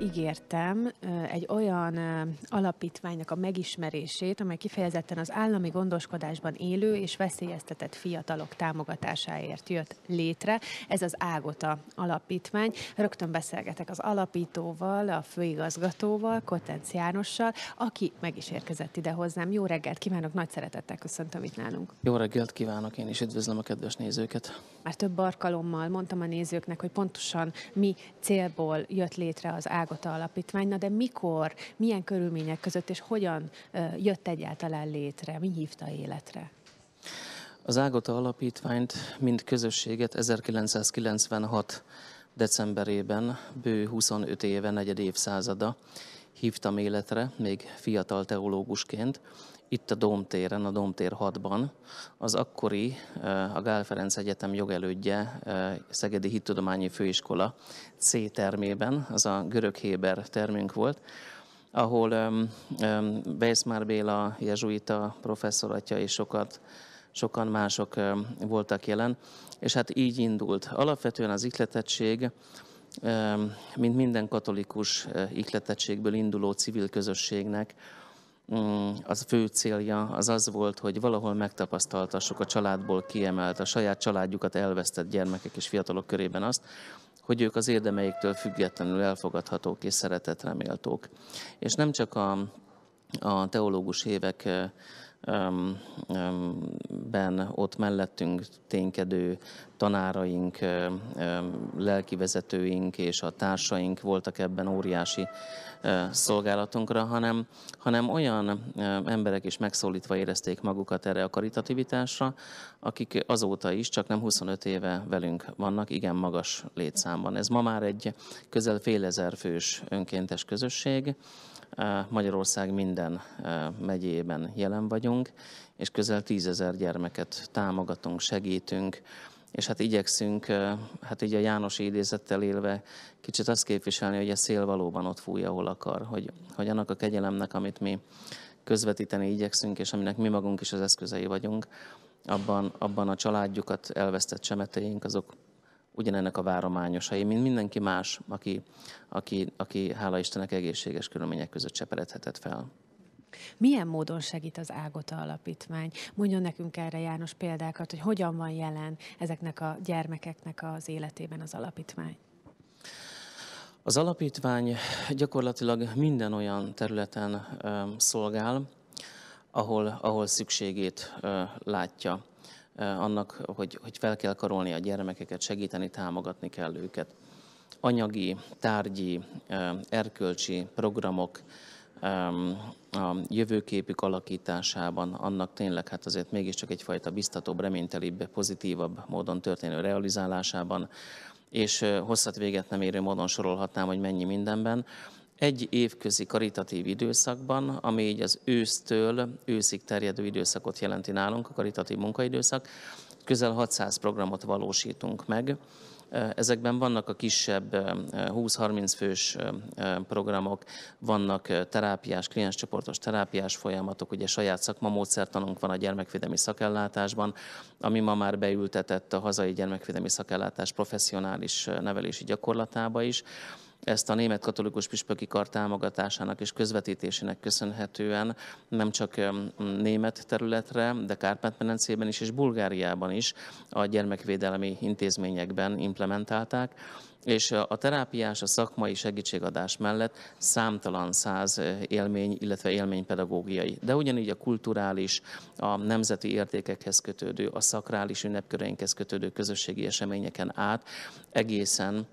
ígértem egy olyan alapítványnak a megismerését, amely kifejezetten az állami gondoskodásban élő és veszélyeztetett fiatalok támogatásáért jött létre. Ez az Ágota alapítvány. Rögtön beszélgetek az alapítóval, a főigazgatóval, Kotenc Jánossal, aki meg is érkezett ide hozzám. Jó reggelt kívánok, nagy szeretettel köszöntöm itt nálunk. Jó reggelt kívánok, én is üdvözlöm a kedves nézőket. Már több alkalommal mondtam a nézőknek, hogy pontosan mi célból jött létre az Ágota Alapítvány, na de mikor, milyen körülmények között, és hogyan jött egyáltalán létre, mi hívta életre? Az Ágota Alapítványt, mint közösséget 1996 decemberében, bő 25 éve, negyed évszázada hívtam életre, még fiatal teológusként, itt a téren, a tér 6-ban, az akkori eh, a Gál Ferenc Egyetem jogelődje eh, Szegedi Hittudományi Főiskola C termében, az a görög-héber termünk volt, ahol Weissmár Béla, jezsuita professzor atya és sokat, sokan mások voltak jelen, és hát így indult. Alapvetően az ikletettség, mint minden katolikus eh, ikletettségből induló civil közösségnek, mm, az fő célja az az volt, hogy valahol megtapasztaltassuk a családból kiemelt, a saját családjukat elvesztett gyermekek és fiatalok körében azt, hogy ők az érdemeiktől függetlenül elfogadhatók és szeretetre És nem csak a, a teológus évek eh, ben ott mellettünk ténykedő tanáraink, lelkivezetőink és a társaink voltak ebben óriási szolgálatunkra, hanem, hanem olyan emberek is megszólítva érezték magukat erre a karitativitásra, akik azóta is, csak nem 25 éve velünk vannak, igen magas létszámban. Ez ma már egy közel fél ezer fős önkéntes közösség, Magyarország minden megyében jelen vagyunk, vagyunk, és közel tízezer gyermeket támogatunk, segítünk, és hát igyekszünk, hát így a János idézettel élve kicsit azt képviselni, hogy a szél valóban ott fúj, ahol akar, hogy, hogy annak a kegyelemnek, amit mi közvetíteni igyekszünk, és aminek mi magunk is az eszközei vagyunk, abban, abban a családjukat elvesztett semeteink, azok ugyanennek a várományosai, mint mindenki más, aki, aki, aki hála Istennek egészséges körülmények között cseperedhetett fel. Milyen módon segít az Ágota Alapítvány? Mondjon nekünk erre János példákat, hogy hogyan van jelen ezeknek a gyermekeknek az életében az alapítvány. Az alapítvány gyakorlatilag minden olyan területen ö, szolgál, ahol, ahol szükségét ö, látja ö, annak, hogy, hogy fel kell karolni a gyermekeket, segíteni, támogatni kell őket. Anyagi, tárgyi, ö, erkölcsi programok, a jövőképük alakításában, annak tényleg hát azért mégiscsak egyfajta biztatóbb, reménytelibb, pozitívabb módon történő realizálásában, és hosszat véget nem érő módon sorolhatnám, hogy mennyi mindenben. Egy évközi karitatív időszakban, ami így az ősztől őszig terjedő időszakot jelenti nálunk, a karitatív munkaidőszak, közel 600 programot valósítunk meg, Ezekben vannak a kisebb 20-30 fős programok, vannak terápiás, klienscsoportos terápiás folyamatok, ugye saját szakmamódszertanunk van a gyermekvédelmi szakellátásban, ami ma már beültetett a hazai gyermekvédelmi szakellátás professzionális nevelési gyakorlatába is. Ezt a német katolikus püspöki kar támogatásának és közvetítésének köszönhetően nem csak német területre, de Kárpát-medencében is és Bulgáriában is a gyermekvédelmi intézményekben implementálták és a terápiás, a szakmai segítségadás mellett számtalan száz eh, élmény, illetve élménypedagógiai, de ugyanígy a kulturális, a nemzeti értékekhez kötődő, a szakrális ünnepköreinkhez kötődő közösségi eseményeken át egészen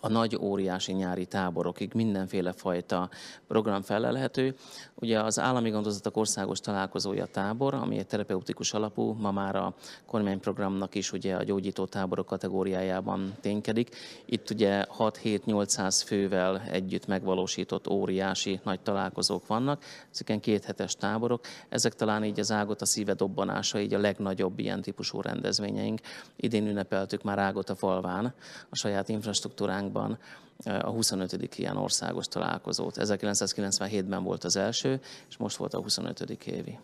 a nagy óriási nyári táborokig mindenféle fajta program felelhető. Ugye az Állami Gondozatok Országos Találkozója tábor, ami egy terapeutikus alapú, ma már a kormányprogramnak is ugye a gyógyító táborok kategóriájában ténykedik. Itt ugye 6-7-800 fővel együtt megvalósított óriási nagy találkozók vannak, ezeken két hetes táborok. Ezek talán így az Ágot a szíve dobbanása, így a legnagyobb ilyen típusú rendezvényeink. Idén ünnepeltük már Ágot a falván, a saját infrastruktúrán hazánkban eh, a 25. ilyen országos találkozót. 1997-ben volt az első, és most volt a 25. évi.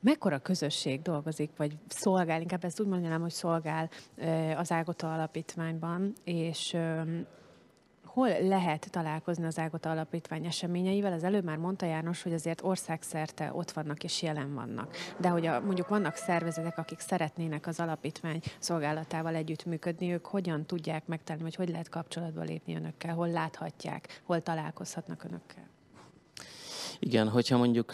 Mekkora közösség dolgozik, vagy szolgál, inkább ezt úgy mondanám, hogy szolgál eh, az Ágota Alapítványban, és hol lehet találkozni az Ágota Alapítvány eseményeivel? Az előbb már mondta János, hogy azért országszerte ott vannak és jelen vannak. De hogy a, mondjuk vannak szervezetek, akik szeretnének az alapítvány szolgálatával együttműködni, ők hogyan tudják megtalálni, hogy hogy lehet kapcsolatba lépni önökkel, hol láthatják, hol találkozhatnak önökkel? Igen, hogyha mondjuk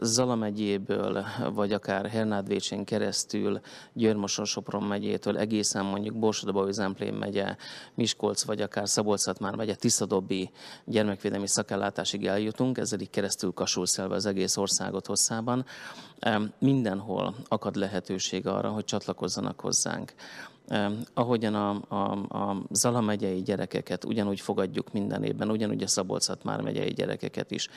Zala megyéből, vagy akár Hernádvécsén keresztül, Györmoson Sopron megyétől egészen mondjuk Borsodobó Zemplén megye, Miskolc, vagy akár szabolcs már megye, Tiszadobbi gyermekvédelmi szakellátásig eljutunk, ezzel így keresztül kasulszelve az egész országot hosszában, mindenhol akad lehetőség arra, hogy csatlakozzanak hozzánk ahogyan a, a, a Zala megyei gyerekeket ugyanúgy fogadjuk minden évben, ugyanúgy a szabolcs már megyei gyerekeket is.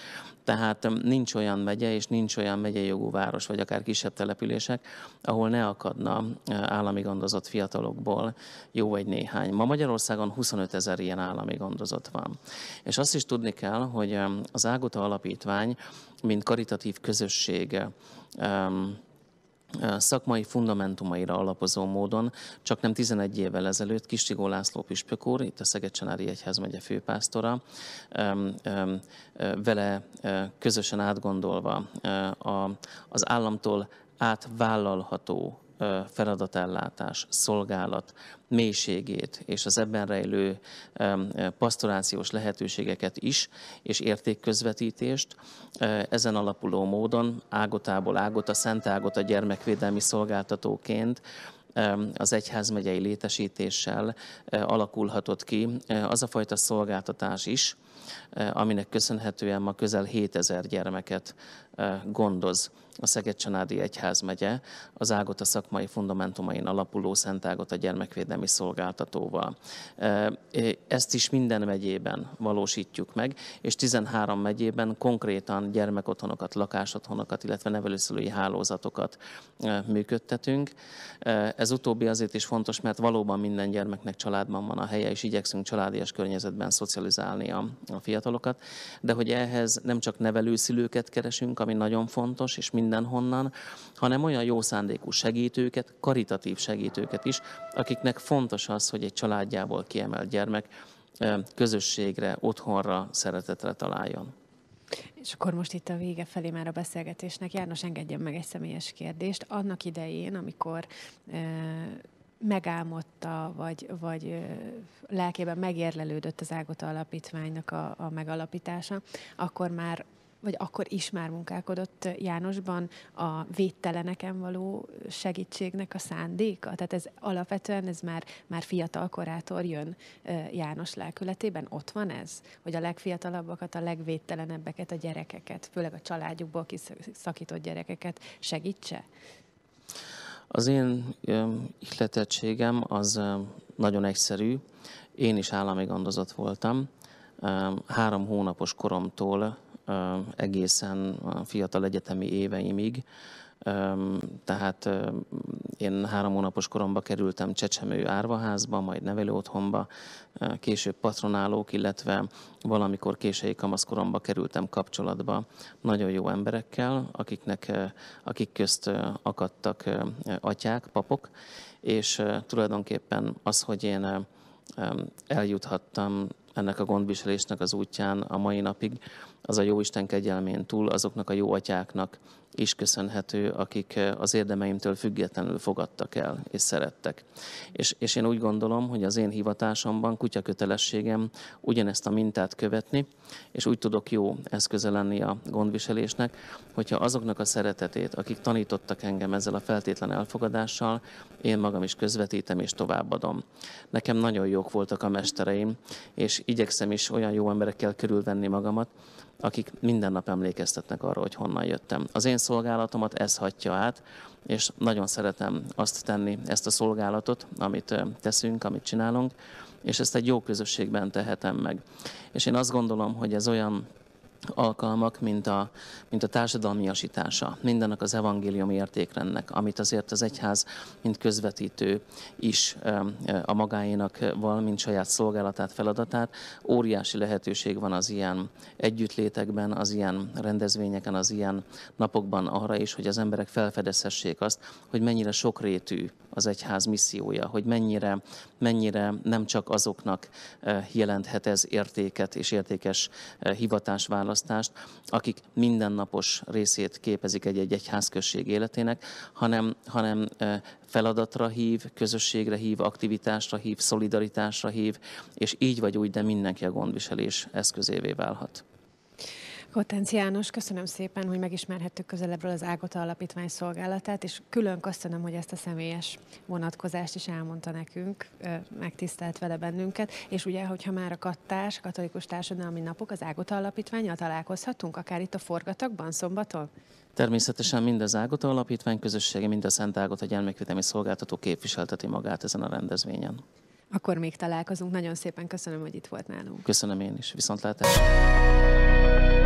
Tehát nincs olyan megye és nincs olyan megyei jogú város, vagy akár kisebb települések, ahol ne akadna állami gondozott fiatalokból jó vagy néhány. Ma Magyarországon 25 ezer ilyen állami gondozott van. És azt is tudni kell, hogy az Ágota Alapítvány, mint karitatív közössége, um, szakmai fundamentumaira alapozó módon, csak nem 11 évvel ezelőtt Kistigó László Püspök úr, itt a szeged Egyház megye főpásztora, vele közösen átgondolva az államtól átvállalható feladatellátás, szolgálat mélységét és az ebben rejlő pasztorációs lehetőségeket is, és értékközvetítést. Ezen alapuló módon ágotából ágot, a Szent Ágot a gyermekvédelmi szolgáltatóként az egyházmegyei létesítéssel alakulhatott ki az a fajta szolgáltatás is, aminek köszönhetően ma közel 7000 gyermeket gondoz a Szeged-Csanádi megye, az ágot a szakmai fundamentumain alapuló Szent a gyermekvédelmi szolgáltatóval. Ezt is minden megyében valósítjuk meg, és 13 megyében konkrétan gyermekotthonokat, lakásotthonokat, illetve nevelőszülői hálózatokat működtetünk. Ez utóbbi azért is fontos, mert valóban minden gyermeknek családban van a helye, és igyekszünk családias környezetben szocializálni a, a fiatalokat, de hogy ehhez nem csak nevelőszülőket keresünk, ami nagyon fontos, és minden mindenhonnan, hanem olyan jó szándékú segítőket, karitatív segítőket is, akiknek fontos az, hogy egy családjából kiemelt gyermek közösségre, otthonra, szeretetre találjon. És akkor most itt a vége felé már a beszélgetésnek. János, engedjen meg egy személyes kérdést. Annak idején, amikor e, megálmodta, vagy, vagy e, lelkében megérlelődött az Ágota Alapítványnak a, a megalapítása, akkor már vagy akkor is már munkálkodott Jánosban a védteleneken való segítségnek a szándéka? Tehát ez alapvetően ez már, már fiatal korától jön János lelkületében? Ott van ez? Hogy a legfiatalabbakat, a legvédtelenebbeket, a gyerekeket, főleg a családjukból kiszakított gyerekeket segítse? Az én ihletettségem az nagyon egyszerű. Én is állami gondozott voltam. Három hónapos koromtól egészen a fiatal egyetemi éveimig. Tehát én három hónapos koromban kerültem Csecsemő árvaházba, majd otthonba, később patronálók, illetve valamikor késői kamaszkoromba kerültem kapcsolatba nagyon jó emberekkel, akiknek, akik közt akadtak atyák, papok, és tulajdonképpen az, hogy én eljuthattam ennek a gondviselésnek az útján a mai napig, az a jó Isten kegyelmén túl azoknak a jó atyáknak is köszönhető, akik eh, az érdemeimtől függetlenül fogadtak el és szerettek. És, és én úgy gondolom, hogy az én hivatásomban, kutya kötelességem ugyanezt a mintát követni, és úgy tudok jó eszköze lenni a gondviselésnek, hogyha azoknak a szeretetét, akik tanítottak engem ezzel a feltétlen elfogadással, én magam is közvetítem és továbbadom. Nekem nagyon jók voltak a mestereim, és igyekszem is olyan jó emberekkel körülvenni magamat, akik minden nap emlékeztetnek arra, hogy honnan jöttem. Az én szolgálatomat ez hatja át, és nagyon szeretem azt tenni, ezt a szolgálatot, amit teszünk, amit csinálunk, és ezt egy jó közösségben tehetem meg. És én azt gondolom, hogy ez olyan alkalmak, mint a, mint a társadalmiasítása mindennek az evangéliumi értékrendnek, amit azért az egyház, mint közvetítő is a magáénak val, mint saját szolgálatát, feladatát. Óriási lehetőség van az ilyen együttlétekben, az ilyen rendezvényeken, az ilyen napokban arra is, hogy az emberek felfedezhessék azt, hogy mennyire sokrétű az egyház missziója, hogy mennyire, mennyire nem csak azoknak eh, jelenthet ez értéket és értékes eh, hivatásválaszt, választást, akik mindennapos részét képezik egy-egy egyházközség életének, hanem, hanem feladatra hív, közösségre hív, aktivitásra hív, szolidaritásra hív, és így vagy úgy, de mindenki a gondviselés eszközévé válhat. Hortenc János, köszönöm szépen, hogy megismerhettük közelebbről az Ágota Alapítvány szolgálatát, és külön köszönöm, hogy ezt a személyes vonatkozást is elmondta nekünk, megtisztelt vele bennünket, és ugye, hogyha már a kattás, katolikus társadalmi napok, az Ágota Alapítványjal találkozhatunk, akár itt a forgatagban, szombaton? Természetesen mind az Ágota Alapítvány közössége, mind a Szent Ágota Gyermekvédelmi Szolgáltató képviselteti magát ezen a rendezvényen. Akkor még találkozunk. Nagyon szépen köszönöm, hogy itt volt nálunk. Köszönöm én is. Viszontlátásra.